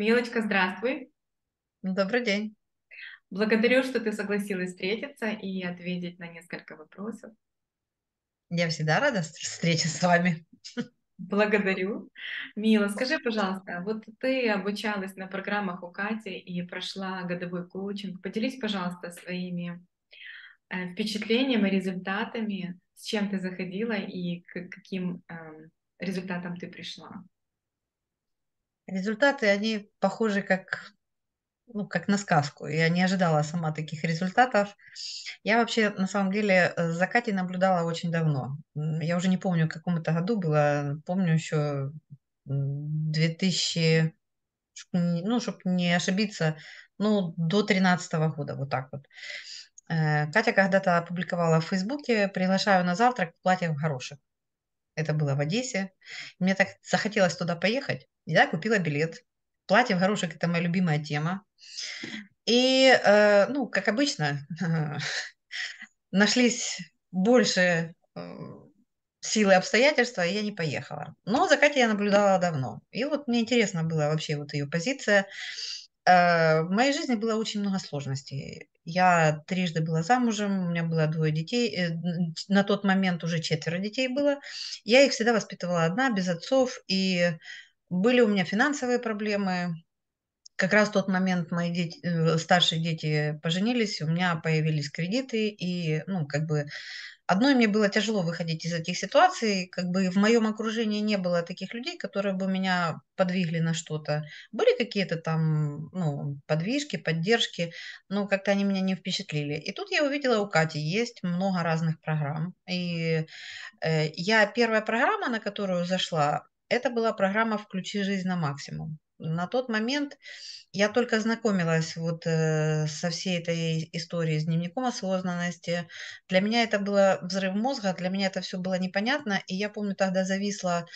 Милочка, здравствуй. Ну, добрый день. Благодарю, что ты согласилась встретиться и ответить на несколько вопросов. Я всегда рада встрече с вами. Благодарю. Мила, скажи, пожалуйста, вот ты обучалась на программах у Кати и прошла годовой коучинг. Поделись, пожалуйста, своими э, впечатлениями, результатами, с чем ты заходила и к каким эм, результатам ты пришла результаты, они похожи как, ну, как на сказку. Я не ожидала сама таких результатов. Я вообще, на самом деле, э, закате наблюдала очень давно. Я уже не помню, в каком это году было. Помню еще 2000, ну, чтобы не ошибиться, ну, до 13 года, вот так вот. Э, Катя когда-то опубликовала в Фейсбуке «Приглашаю на завтрак в платье в горошек» это было в Одессе. Мне так захотелось туда поехать. Я купила билет. Платье в горошек – это моя любимая тема. И, э, ну, как обычно, нашлись больше э, силы обстоятельства, и я не поехала. Но за Катей я наблюдала давно. И вот мне интересно была вообще вот ее позиция. Э, в моей жизни было очень много сложностей. Я трижды была замужем, у меня было двое детей. Э, на тот момент уже четверо детей было. Я их всегда воспитывала одна, без отцов. И были у меня финансовые проблемы, как раз в тот момент мои дети, э, старшие дети поженились, у меня появились кредиты, и, ну, как бы, одной мне было тяжело выходить из этих ситуаций, как бы в моем окружении не было таких людей, которые бы меня подвигли на что-то. Были какие-то там, ну, подвижки, поддержки, но как-то они меня не впечатлили. И тут я увидела, у Кати есть много разных программ, и э, я, первая программа, на которую зашла, это была программа «Включи жизнь на максимум». На тот момент я только знакомилась вот э, со всей этой историей с дневником осознанности. Для меня это было взрыв мозга, для меня это все было непонятно. И я помню, тогда зависла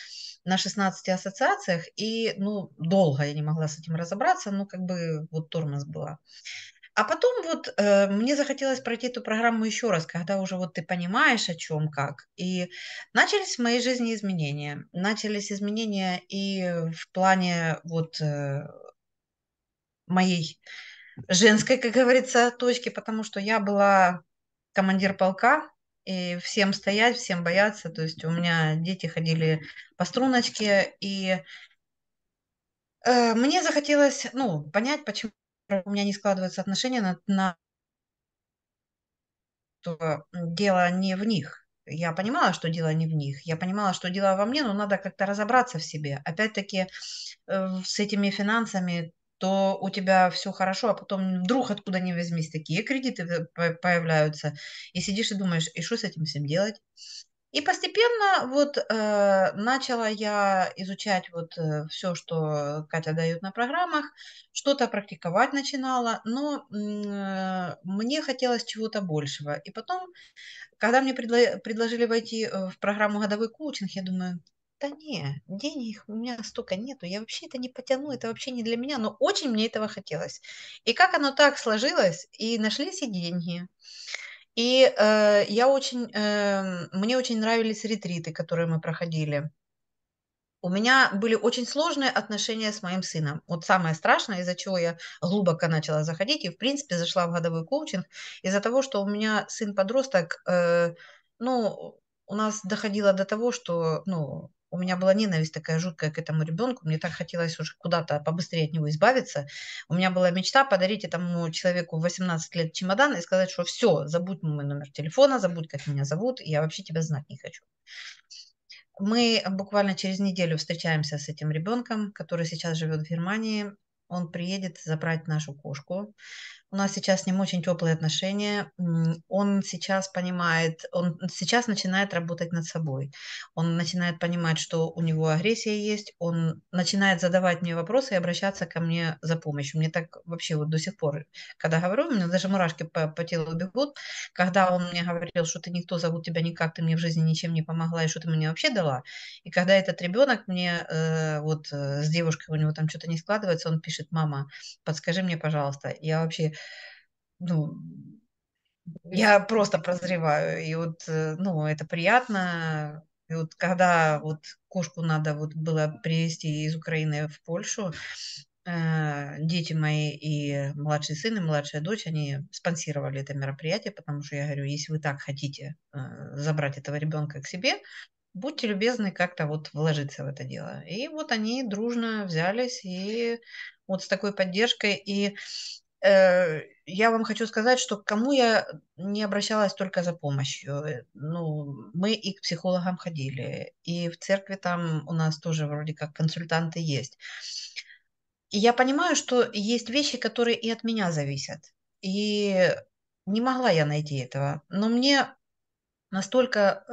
на 16 ассоциациях, и ну, долго я не могла с этим разобраться, ну, как бы вот тормоз была. А потом вот э, мне захотелось пройти эту программу еще раз, когда уже вот ты понимаешь, о чем как. И начались в моей жизни изменения. Начались изменения и в плане вот э, моей женской, как говорится, точки, потому что я была командир полка, и всем стоять, всем бояться. То есть у меня дети ходили по струночке, и э, мне захотелось ну, понять, почему у меня не складываются отношения на, на что дело не в них. Я понимала, что дело не в них. Я понимала, что дело во мне, но надо как-то разобраться в себе. Опять-таки, э, с этими финансами то у тебя все хорошо, а потом вдруг откуда ни возьмись такие кредиты э, появляются, и сидишь и думаешь, и что с этим всем делать? И постепенно вот э, начала я изучать вот э, все, что Катя дает на программах, что-то практиковать начинала, но э, мне хотелось чего-то большего. И потом, когда мне предло- предложили войти э, в программу «Годовой коучинг», я думаю, да не, денег у меня столько нету, я вообще это не потяну, это вообще не для меня, но очень мне этого хотелось. И как оно так сложилось, и нашлись и деньги. И э, я очень, э, мне очень нравились ретриты, которые мы проходили. У меня были очень сложные отношения с моим сыном. Вот самое страшное, из-за чего я глубоко начала заходить и, в принципе, зашла в годовой коучинг, из-за того, что у меня сын-подросток, э, ну, у нас доходило до того, что, ну, у меня была ненависть такая жуткая к этому ребенку, мне так хотелось уже куда-то побыстрее от него избавиться. У меня была мечта подарить этому человеку 18 лет чемодан и сказать, что все, забудь мой номер телефона, забудь, как меня зовут, я вообще тебя знать не хочу. Мы буквально через неделю встречаемся с этим ребенком, который сейчас живет в Германии. Он приедет забрать нашу кошку у нас сейчас с ним очень теплые отношения. Он сейчас понимает, он сейчас начинает работать над собой. Он начинает понимать, что у него агрессия есть. Он начинает задавать мне вопросы и обращаться ко мне за помощью. Мне так вообще вот до сих пор, когда говорю, у меня даже мурашки по, по телу бегут, когда он мне говорил, что ты никто, зовут тебя никак, ты мне в жизни ничем не помогла и что ты мне вообще дала. И когда этот ребенок мне э, вот э, с девушкой у него там что-то не складывается, он пишет, мама, подскажи мне, пожалуйста, я вообще ну, я просто прозреваю. И вот, э, ну, это приятно. И вот когда вот кошку надо вот было привезти из Украины в Польшу, э, дети мои и младший сын, и младшая дочь, они спонсировали это мероприятие, потому что я говорю, если вы так хотите э, забрать этого ребенка к себе, будьте любезны как-то вот вложиться в это дело. И вот они дружно взялись, и вот с такой поддержкой. И Э, я вам хочу сказать, что к кому я не обращалась только за помощью. Э, ну, мы и к психологам ходили, и в церкви там у нас тоже вроде как консультанты есть. И я понимаю, что есть вещи, которые и от меня зависят. И не могла я найти этого. Но мне настолько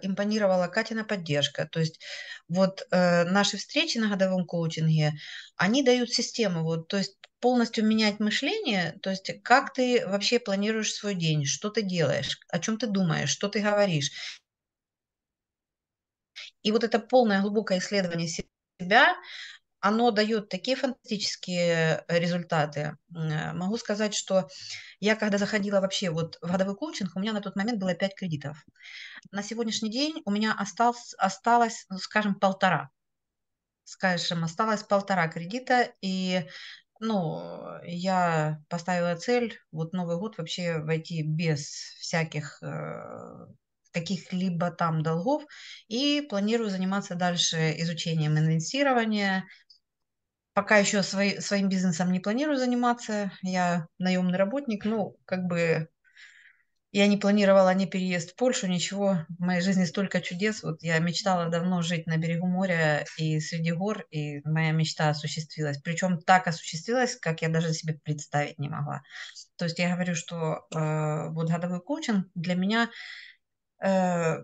э, импонировала Катина поддержка. То есть вот э, наши встречи на годовом коучинге, они дают систему, вот, то есть полностью менять мышление, то есть как ты вообще планируешь свой день, что ты делаешь, о чем ты думаешь, что ты говоришь. И вот это полное глубокое исследование себя, оно дает такие фантастические э, результаты. Э, могу сказать, что я когда заходила вообще вот в годовой коучинг, у меня на тот момент было 5 кредитов. На сегодняшний день у меня осталось, осталось ну, скажем, полтора. Скажем, осталось полтора кредита, и ну, я поставила цель вот Новый год вообще войти без всяких э, каких-либо там долгов и планирую заниматься дальше изучением инвестирования, пока еще свой, своим бизнесом не планирую заниматься. Я наемный работник, ну, как бы я не планировала ни переезд в Польшу, ничего. В моей жизни столько чудес. Вот я мечтала давно жить на берегу моря и среди гор, и моя мечта осуществилась. Причем так осуществилась, как я даже себе представить не могла. То есть я говорю, что э, вот годовой коучинг для меня э,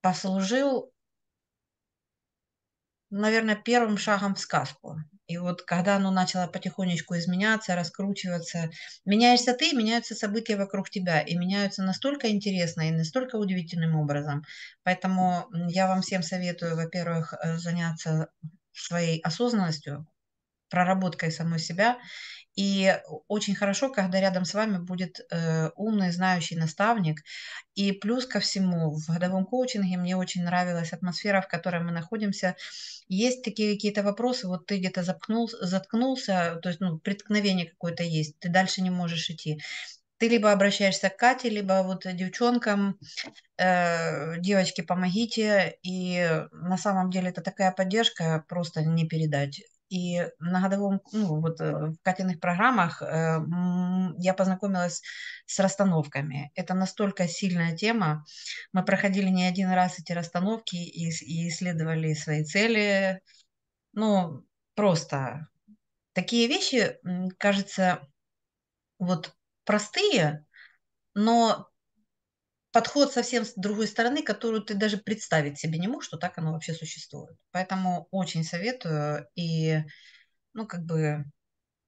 послужил, наверное, первым шагом в сказку. И вот когда оно начало потихонечку изменяться, раскручиваться, меняешься ты, меняются события вокруг тебя, и меняются настолько интересно и настолько удивительным образом. Поэтому я вам всем советую, во-первых, э, заняться своей осознанностью, проработкой самой себя. И очень хорошо, когда рядом с вами будет э, умный, знающий наставник. И плюс ко всему, в годовом коучинге мне очень нравилась атмосфера, в которой мы находимся. Есть такие какие-то вопросы, вот ты где-то заткнулся, заткнулся, то есть ну, преткновение какое-то есть, ты дальше не можешь идти ты либо обращаешься к Кате, либо вот девчонкам, э, девочки, помогите. И на самом деле это такая поддержка, просто не передать. И на годовом, ну, вот э, в Катиных программах э, я познакомилась с расстановками. Это настолько сильная тема. Мы проходили не один раз эти расстановки и, и исследовали свои цели. Ну, просто такие вещи, кажется, вот простые, но подход совсем с другой стороны, которую ты даже представить себе не мог, что так оно вообще существует. Поэтому очень советую. И, ну, как бы,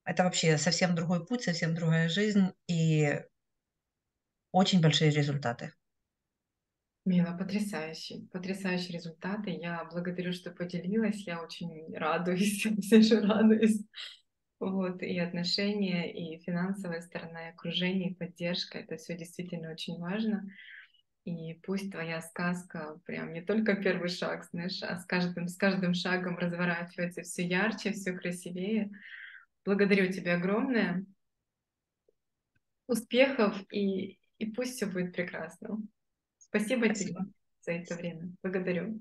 это вообще совсем другой путь, совсем другая жизнь и очень большие результаты. Мила, потрясающие, потрясающие результаты. Я благодарю, что поделилась. Я очень радуюсь, все же радуюсь вот, и отношения, и финансовая сторона, и окружение, и поддержка, это все действительно очень важно. И пусть твоя сказка прям не только первый шаг, знаешь, а с каждым, с каждым шагом разворачивается все ярче, все красивее. Благодарю тебя огромное. Успехов и, и пусть все будет прекрасно. Спасибо, Спасибо тебе за это время. Благодарю.